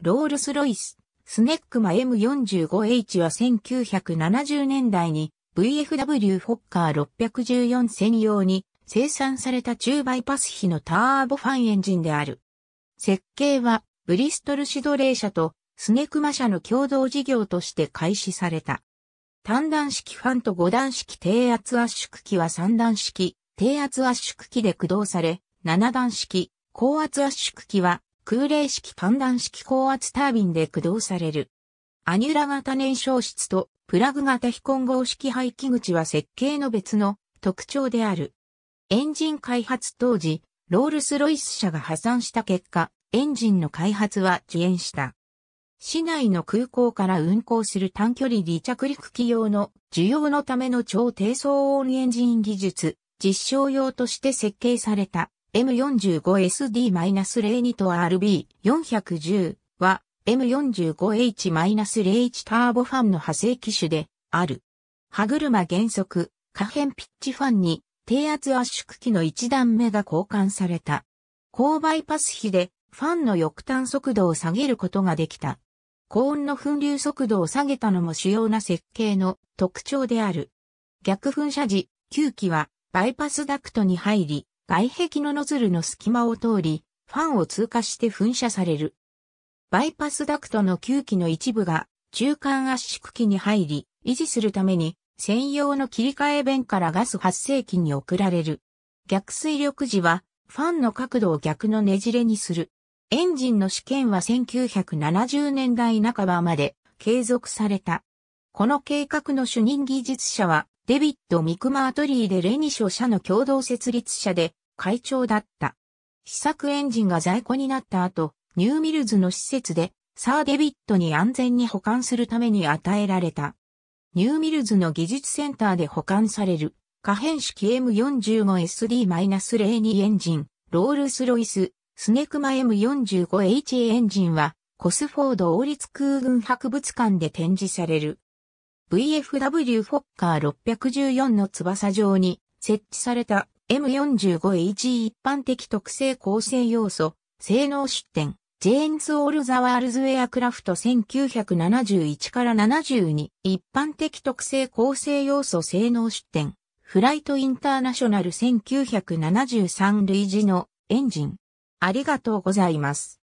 ロールス・ロイス、スネックマ M45H は1970年代に VFW フォッカー614専用に生産された中バイパス比のターボファンエンジンである。設計はブリストルシドレー社とスネクマ社の共同事業として開始された。単段式ファンと5段式低圧圧縮機は3段式低圧圧縮機で駆動され、7段式高圧圧縮機は空冷式寒暖式高圧タービンで駆動される。アニュラ型燃焼室とプラグ型非混合式排気口は設計の別の特徴である。エンジン開発当時、ロールスロイス社が破産した結果、エンジンの開発は遅延した。市内の空港から運航する短距離離着陸機用の需要のための超低騒音エンジン技術、実証用として設計された M45SD-02 と RB410 は M45H-01 ターボファンの派生機種である。歯車減速、可変ピッチファンに低圧圧縮機の1段目が交換された。高バイパス比でファンの翼端速度を下げることができた。高温の噴流速度を下げたのも主要な設計の特徴である。逆噴射時、9機はバイパスダクトに入り、外壁のノズルの隙間を通り、ファンを通過して噴射される。バイパスダクトの吸気の一部が中間圧縮機に入り、維持するために専用の切り替え弁からガス発生機に送られる。逆水力時はファンの角度を逆のねじれにする。エンジンの試験は1970年代半ばまで継続された。この計画の主任技術者はデビッド・ミクマートリーでレニ書社の共同設立者で会長だった。試作エンジンが在庫になった後、ニューミルズの施設でサー・デビッドに安全に保管するために与えられた。ニューミルズの技術センターで保管される可変式 M45SD-02 エンジン、ロールスロイス、スネクマ M45H エンジンはコスフォード王立空軍博物館で展示される。VFW フォッカー614の翼上に設置された M45H 一般的特性構成要素、性能出展、ジェーンズ・オール・ザ・ワールズ・エアクラフト1971から72、一般的特性構成要素性能出展、フライト・インターナショナル1973類似のエンジン。ありがとうございます。